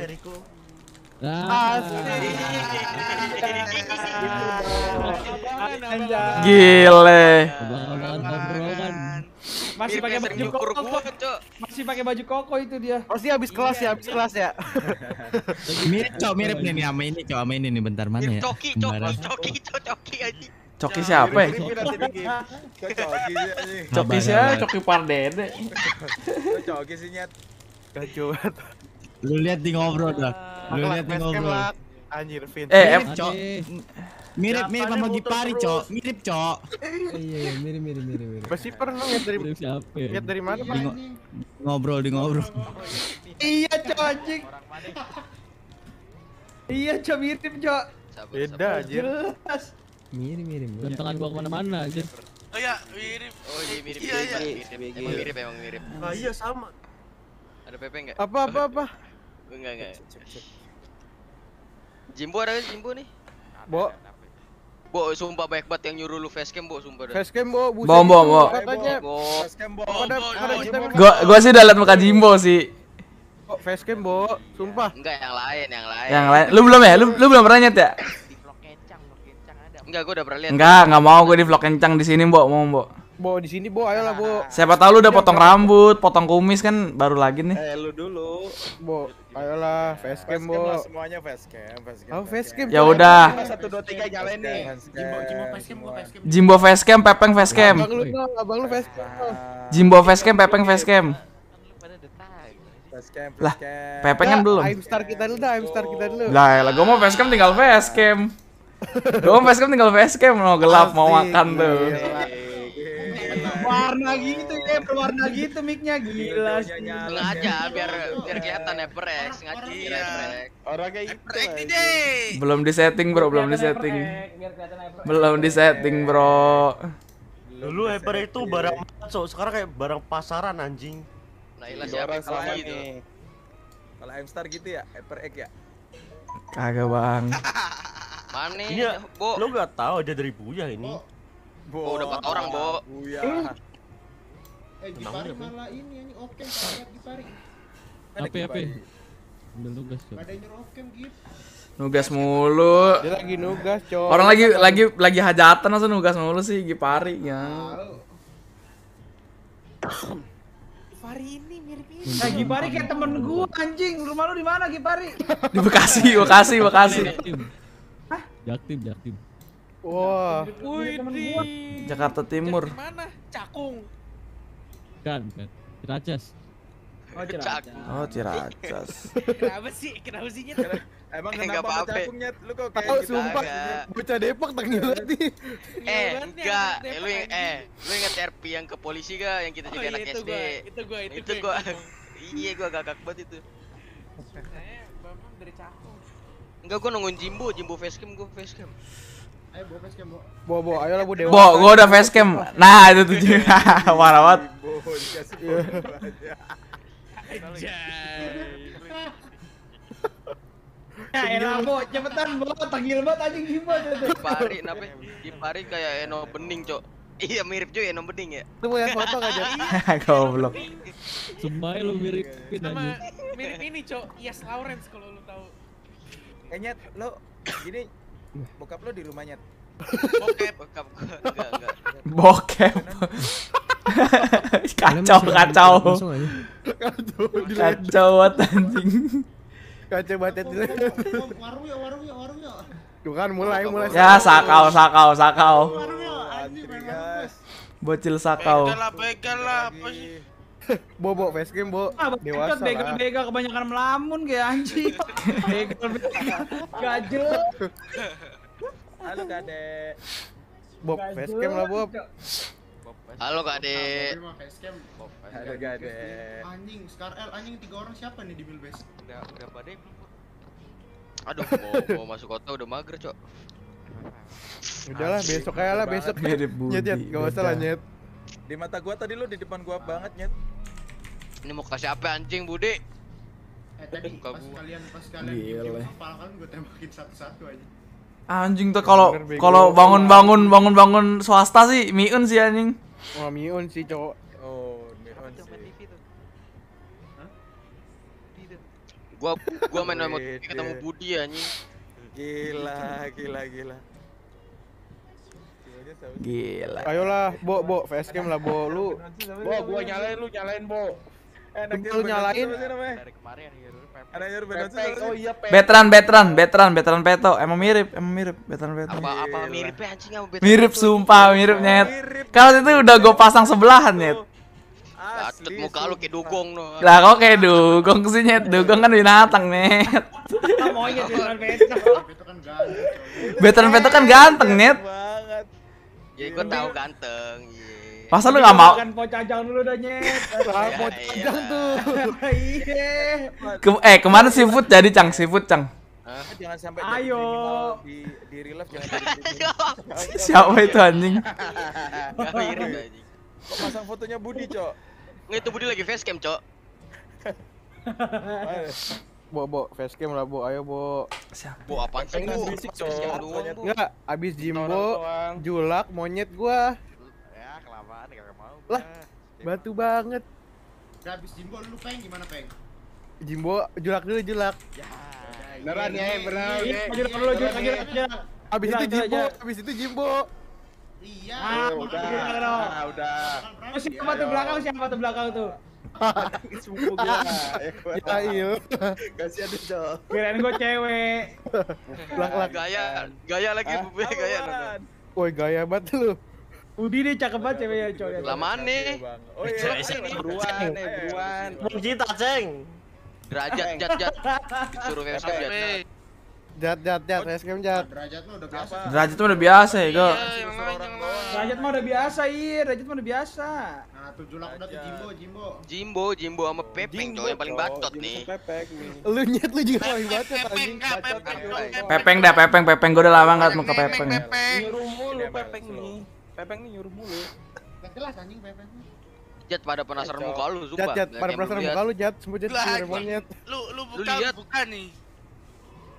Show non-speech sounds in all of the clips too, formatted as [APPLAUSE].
ya Gile. Masih pakai baju koko. Masih pakai baju koko itu dia. Pasti habis kelas ya, habis kelas ya. mirip cok, mirip nih nih sama ini, cok sama ini nih bentar mana ya? Coki, coki, coki, coki aja. Coki siapa ya? Coki siapa? Coki Pardede. Coki sih nyet. Kacau Lu lihat di ngobrol dah. Lu lihat di ngobrol. Anjir, Vin. Eh, mirip cok. Mirip mirip sama Gipari, cok. Mirip, cok. Iya, iya, mirip mirip mirip mirip. Pasti pernah lihat dari siapa? Ya? Lihat dari mana, Pak? Ngobrol di ngobrol. Iya, cok anjing. Iya, cok mirip, cok. Beda anjir. Mirip mirip. Gantengan gua kemana mana anjir. Oh iya, mirip. Oh iya, mirip. Iya, iya. Mirip, mirip, mirip. Oh iya, sama. Ada PP enggak? Apa apa apa? Enggak, enggak. Jimbo ada kan Jimbo nih? Bo. Bo, sumpah banyak banget yang nyuruh lu facecam, Bo, sumpah dah. Facecam, Bo, buset. Bom, bom, bo. Katanya. Bo. Facecam, Bo. Gua gua sih udah liat muka Jimbo sih. Bo, facecam, Bo. Sumpah. Iya. Enggak, yang lain, yang lain. Yang lain. Lu belum ya? Lu lu belum pernah nyet ya? Enggak, gua udah pernah lihat. Enggak, enggak mau gua di vlog kencang di sini, Bo. Mau, Bo. Bo di sini Bo ayolah Bo. Ah. Siapa tahu lu udah potong rambut, potong kumis kan baru lagi nih. Eh lu dulu. Bo, ayolah facecam Bo. Lah semuanya facecam, facecam. Oh, facecam. Ya udah. Satu dua tiga jalan nih. Jimbo Jimbo facecam gua facecam. Jimbo facecam, Pepeng facecam. Abang lu, abang lu facecam. Ah. Jimbo facecam, Pepeng facecam. Facecam, Lah, Pepeng kan belum. I'm star kita dulu dah, I'm star kita dulu. Lah, lah gua mau facecam tinggal facecam. Gua mau facecam tinggal facecam mau gelap, mau makan tuh. Iya berwarna gitu ya, berwarna gitu micnya gila iya, sih. Iya, iya. aja biar biar kelihatan ya prek, sengaja iya. Orangnya itu. Prek deh. Belum di setting bro, belum di setting. Belum di setting bro. Dulu hyper itu barang masuk, sekarang kayak barang pasaran anjing. Nah, ilah siapa kalau ini, gitu? Kalau hamster gitu ya, hyper ya. Kagak, Bang. [LAUGHS] Mana? Iya, Bo. Lo gak tahu aja dari Buya ini. Bo. Bo, oh, udah empat orang, Bo. iya. Eh, eh gimana ya, malah ini ini oke sahabat Gipari. Apa apa? Ya, Ambil nugas, Cok. Ada nyerokem Gip. Nugas mulu. Dia lagi nugas, coy. Orang lagi lagi lagi hajatan langsung nugas mulu sih Gipari ya. Gipari ini mirip-mirip. Nah, Gipari kayak temen gua anjing. Rumah lu di mana, Gipari? Di Bekasi, Bekasi, Bekasi. Jaktim, Jaktim. Hah? Jaktim, Jaktim. Wah. Iya, Jakarta Timur. Mana? Cakung. Kan, kan. Ciracas. Oh Ciracas. Oh Ciracas. [LAUGHS] kenapa sih? Kenapa sih nyet? Emang eh, kenapa Cakungnya Lu kok kayak oh, sumpah bocah Depok tenggelam iya. nih. Iya, eh, enggak. Eh, lu eh lu inget RP yang ke polisi ga yang kita oh, jadi anak SD? Itu gua, itu gua. [LAUGHS] Iya, gua gagak banget itu. Saya dari Cakung. Enggak, gua nungguin Jimbo, Jimbo facecam gua facecam. Bo. Bo, ayo lah bu Dewa. Bo, gua udah facecam. Nah, itu tuh. [LAUGHS] [LAUGHS] Parah Bo, dikasih iya. Ya bo, cepetan bo, banget anjing gimana tuh. nape? kayak Eno Bening, Cok. Iya mirip Eno Bening ya. Itu punya foto [LAUGHS] Goblok. Sumpah lu mirip Sama mirip ini, Cok. Yes Lawrence kalau lu tahu. Kayaknya lo gini Bokap lo di rumahnya. Bokep, bokap enggak kacau, kacau, kacau kacau. Kacau. Kacau anjing. Kacau banget itu. Warung ya, warung ya, warung ya. Tuh kan mulai mulai. Ya sakau sakau sakau. Bocil sakau. kacau, lah, kacau, lah, apa sih? [LAUGHS] Bobo facecam, Bo. Ah, Dewasa. Begal-begal kebanyakan melamun kayak anjing. Begal-begal. [LAUGHS] Gajel. Halo, Kade. Bob game lah, Bob. Halo Kak Halo Kak Anjing, Scar L anjing tiga orang siapa nih di Milbase? Udah udah badai ya, Aduh, mau, mau masuk kota udah mager, Cok. Udahlah, besok aja lah, besok. Nyet, nyet, enggak usah lah, nyet. Di mata gua tadi lu di depan gua banget, nyet. Ini mau kasih apa anjing Budi? Eh tadi pas kalian pas kalian kan gue tembakin satu-satu aja. Anjing tuh kalau kalau bangun-bangun bangun-bangun swasta sih Miun sih anjing. oh, Miun sih cowok. Oh, Miun sih. Gua gua main remote ketemu Budi anjing. Gila, gila, gila. Gila. Ayolah, Bo, Bo, facecam lah, Bo. Lu Bo, gua nyalain lu, nyalain, Bo. Tunggu nyalain. Dari kemarin ya Ada yang Oh iya Pepe. Veteran veteran veteran Peto. Emang mirip, emang mirip Betran Peto. Apa apa mirip ya anjing sama Betran? Mirip sumpah, mirip oh, nyet. Kalau itu udah gue pasang sebelahan nyet. Atlet muka lu kayak dugong no. Lah kok kayak dugong sih nyet. Dugong kan binatang nyet. Maunya veteran [LAUGHS] Peto. Veteran kan Peto kan ganteng nyet. Ya gue iya, tahu ganteng. Masa lu nggak mau? Makan pocajang dulu dah nyet. [LAUGHS] Iya, iya, pocajang iya. tuh. [LAUGHS] Iya. Ke eh kemana seafood jadi cang seafood cang? Jangan sampai Ayo. Di, di relive jangan [LAUGHS] Siapa itu anjing? Kok pasang fotonya Budi, Cok? Nggak itu Budi lagi facecam, Cok. Bo, bo, facecam lah, Bo. Ayo, Bo. Siapa? Bo, apaan sih, Bo? Enggak, abis Jimbo, julak, monyet gua. Lah, nah, batu gitu. banget. Udah habis Jimbo lu peng gimana peng? Jimbo julak dulu julak. Ya. Beneran ya, beneran. Julak dulu julak julak julak. Abis itu Jimbo, abis itu Jimbo. Iya. Ah, iya. udah. Ah, udah. Siapa tuh belakang? Siapa tuh belakang tuh? Hahaha. Ya iya. Kasihan itu. Kirain gue cewek. Gaya, gaya lagi bube, gaya. Woi, gaya banget lu. Udi nih cakep banget ceweknya cowoknya. Lamaan nih. Oh iya, ini buruan, nih, eh, buruan. Mujita, Ceng. Derajat jat jat. [LAUGHS] Suruh escape jat. Jat jat jat, escape jat. Derajat mah udah biasa. Derajat mah udah biasa ya, Go. Iya, iya, derajat mah udah biasa, iya, derajat mah udah biasa. Nah, tujuh lah udah tuh Jimbo, Jimbo. Jimbo, Jimbo sama Pepeng cowok yang paling bacot nih. Lu nyet lu juga paling bacot anjing. Pepeng dah, Pepeng, Pepeng gua udah lama enggak mau ke Pepeng. Pepeng. Nyuruh mulu Pepeng nih. Pepeng nih nyuruh mulu. Gak jelas anjing Pepeng. Jat pada penasaran muka lu, sumpah. Jat, jat pada penasaran muka lu, Jat. Semua jat Lu lu buka lu buka nih.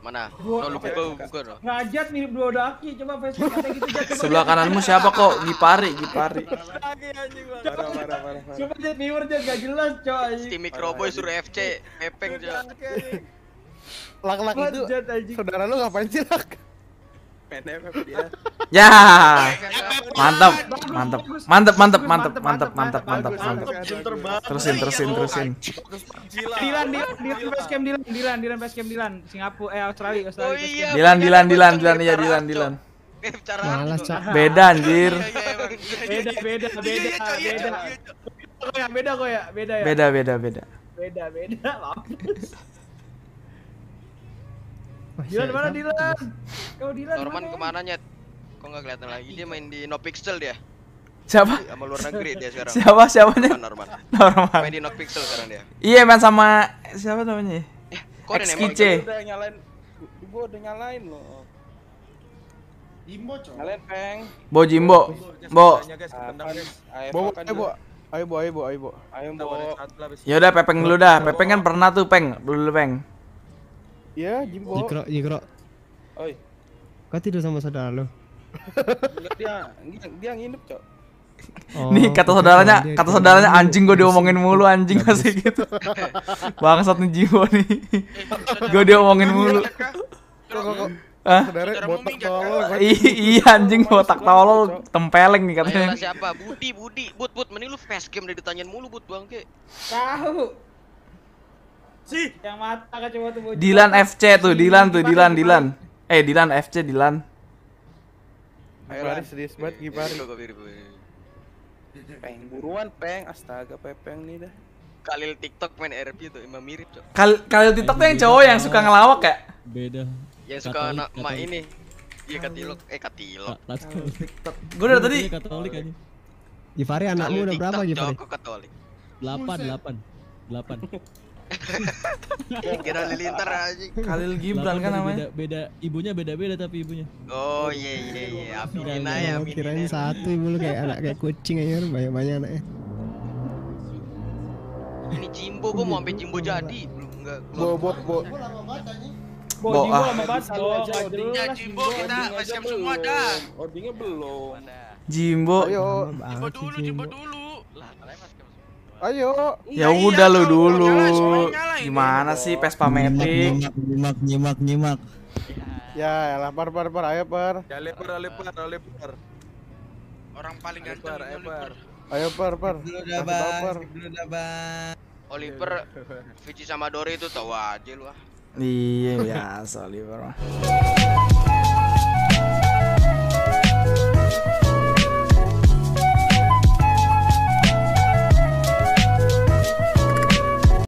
Mana? Gua, no, lu buka buka no. Nah, Ngajat mirip dua daki, coba Facebook kata gitu jat. Sebelah kananmu siapa kok? Gipari, Gipari. Coba Coba jat viewer jat gak jelas, coy. Tim Microboy suruh FC, Pepeng, Jat. Lak-lak itu saudara lu ngapain sih, Lak? Ya. Mantap, mantap, mantap, mantap, mantap, mantap, mantap, mantap, mantap. Terusin, terusin, terusin. Dilan, Dilan, Dilan, basecamp Dilan, Dilan, Dilan, basecamp Dilan, Singapura, eh Australia, Australia. Dilan, Dilan, Dilan, Dilan, iya Dilan, Dilan. Iya, eh, Malas, Beda anjir. Iya, iya, beda, beda, beda, beda. Beda beda, beda ya. Beda, beda, beda. Beda, beda, [LAUGHS] Dilan mana Dilan? Kau Dilan Norman mana? kemana nyet? Kok nggak kelihatan lagi? Dia main di No Pixel dia. Siapa? Iya, sama luar negeri dia sekarang. Siapa siapa nih? Norman. Norman. Main di No Pixel sekarang dia. Iya main sama siapa namanya? Eh, kok ada Udah nyalain. Gua udah nyalain loh. Jimbo cok. Nyalain peng. Bo Jimbo. Bo. Bo. Eh bo. Ayo bo, ayo bo, ayo bo. Ayo bo. Ya udah pepeng dulu dah. Pepeng kan pernah tuh peng, dulu peng. Iya, Jimbo. Jikro, Jikro. Oi. Kau tidur sama saudara lo? dia, dia, dia nginep, Cok. Oh, nih kata saudaranya, dia kata saudaranya anjing gue diomongin mulu anjing sih gitu. [LAUGHS] Bangsat nih Jimbo nih. Eh, [LAUGHS] gue diomongin mulu. Hah? Iya anjing botak tolol tempeleng nih katanya. Ayolah, siapa? Budi, Budi. But, but mending lu face game dari ditanyain mulu but bangke. Tahu sih? Yang mata tuh Dilan FC tuh, Dilan tuh, Dilan, Dilan. Eh, Dilan FC, Dilan. Ayo lari serius banget Gipari. Peng buruan Peng, astaga Pepeng nih dah. Kalil TikTok main RP tuh emang mirip, Cok. Kal Kalil TikTok tuh yang iya, cowok yang iya. suka ngelawak kayak. Beda. Yang suka anak mak ini. Iya katilok, eh katilok. TikTok. Gue udah tadi. Katolik aja. Givari anakmu udah berapa Givari? Katolik. 8 8 8. [LAUGHS] Kira lilintar aja. Khalil Gibran kan namanya. Beda, beda ibunya beda-beda tapi ibunya. Oh iya iya iya. Aminina ya. kira Kirain satu ibu lu kayak anak kayak kucing aja kan. banyak-banyak anaknya. Ini Jimbo gua mau sampai Jimbo jadi. Belum enggak. Bobot, bo. Bo, Jimbo lama ah. banget iya, Jimbo kita masih semua dah. Ordingnya belum. Jimbo. Ayo. Jimbo dulu, Jimbo dulu. Ayo. Ya, iya, iya udah iya, lu dulu. Nyala, Gimana ini? sih Vespa Matic? Nyimak, nyimak, nyimak, nyimak. Ya, lapar par par par ayo par. Ya lebar lebar lebar. Orang paling ganteng par, ayo par. Ayo par par. Dulu dah Oliver, Vici sama Dori itu tahu aja lu ah. Iya biasa Oliver